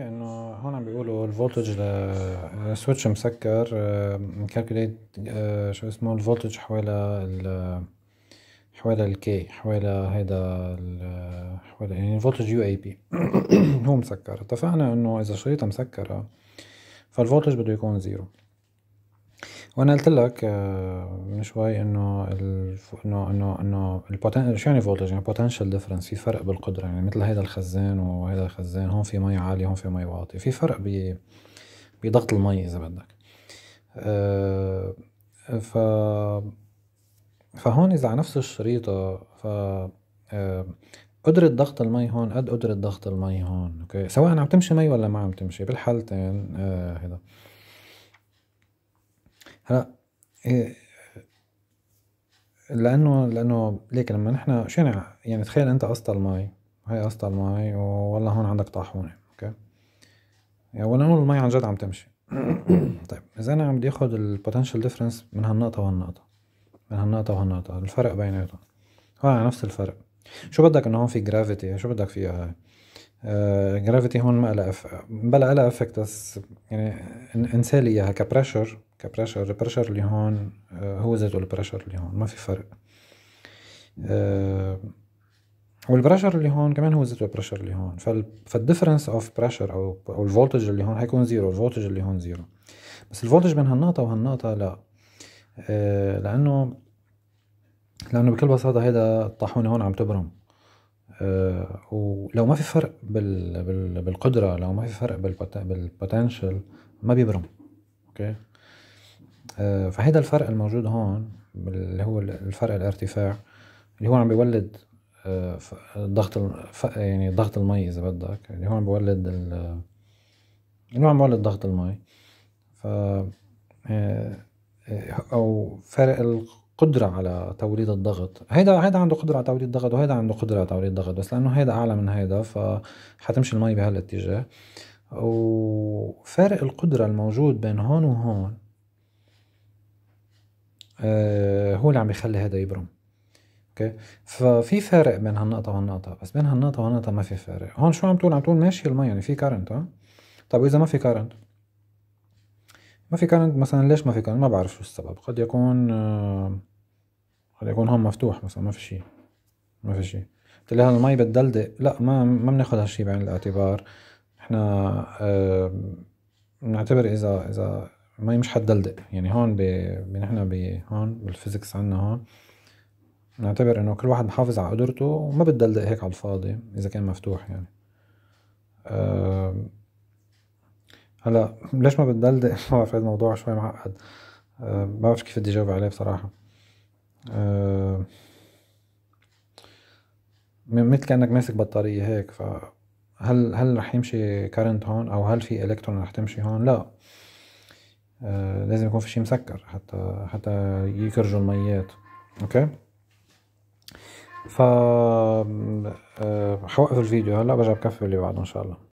انه هون بيقولوا الفولتج للسويتش مسكر كالكوليت آه، آه، شو اسمه الفولتج حوالي ال حوالي الكي حوالي هيدا حوالي يعني الفولتج يو اي بي هو مسكر اتفقنا انه اذا الشريطة مسكرة فالفولتج بده يكون زيرو وانا قلت لك آه، من شوي انه انه انه انه شو يعني فولتج يعني بوتنشال ديفرنس في فرق بالقدره يعني مثل هذا الخزان وهذا الخزان هون في مي عاليه هون في مي واطيه في فرق ب بضغط المي اذا بدك آه، ف فهون اذا على نفس الشريطه ف آه، قدرة ضغط المي هون قد قدرة ضغط المي هون اوكي سواء عم تمشي مي ولا ما عم تمشي بالحالتين هذا آه هلا إيه، لانه لانه ليك لما نحن شنع يعني تخيل انت قصت المي هاي قصت المي والله هون عندك طاحونه اوكي يعني ولنقول المي عن جد عم تمشي طيب اذا انا عم بدي اخذ البوتنشال ديفرنس من هالنقطه وهالنقطه من هالنقطه وهالنقطه الفرق بيناتهم هو على نفس الفرق شو بدك انه هون في جرافيتي شو بدك فيها هاي جرافيتي هون ما لها اف بلا لها افكت بس يعني انسالي اياها كبريشر كبريشر البريشر اللي هون آه، هو ذاته البريشر اللي هون ما في فرق آه، والبريشر اللي هون كمان هو ذاته البريشر اللي هون فالديفرنس اوف بريشر او او الفولتج اللي هون حيكون زيرو الفولتج اللي هون زيرو بس الفولتج بين هالنقطة وهالنقطة لا آه، لأنه لأنه بكل بساطة هيدا الطاحونة هون عم تبرم ولو ما في فرق بال... بال... بالقدرة لو ما في فرق بالبوتنشل ما بيبرم اوكي آه، فهيدا الفرق الموجود هون اللي هو الفرق الارتفاع اللي هو عم بيولد آه، ضغط يعني ضغط المي اذا بدك اللي هو عم بيولد اللي هو عم بيولد ضغط المي ف آه، او فرق القدرة على توليد الضغط هيدا هيدا عنده قدرة على توليد الضغط وهيدا عنده قدرة على توليد الضغط بس لأنه هيدا أعلى من هيدا فحتمشي المي بهالاتجاه وفارق القدرة الموجود بين هون وهون آه، هو اللي عم يخلي هذا يبرم اوكي ففي فارق بين هالنقطه وهالنقطه بس بين هالنقطه وهالنقطه ما في فارق هون شو عم تقول عم تقول ماشي المي يعني في كارنت ها طيب واذا ما في كارنت ما في كارنت مثلا ليش ما في كارنت ما بعرف شو السبب قد يكون آه، قد يكون هون مفتوح مثلا ما في شيء ما في شيء قلت لها المي بتدلدق لا ما ما بناخذ هالشيء بعين الاعتبار احنا آه، بنعتبر اذا اذا ما مش حتدلدق يعني هون ب... نحن ب... هون بالفيزيكس عنا هون نعتبر انه كل واحد محافظ على قدرته وما بتدلدق هيك على الفاضي اذا كان مفتوح يعني أه... هلا ليش ما بتدلدق ما بعرف الموضوع شوي معقد أه... ما بعرف كيف بدي جاوب عليه بصراحه أه... مثل كانك ماسك بطاريه هيك ف هل رح يمشي كارنت هون او هل في الكترون رح تمشي هون لا آه، لازم يكون في شيء مسكر حتى حتى يكرجوا الميات اوكي ف آه، حوقف الفيديو هلا برجع بكفي اللي بعده ان شاء الله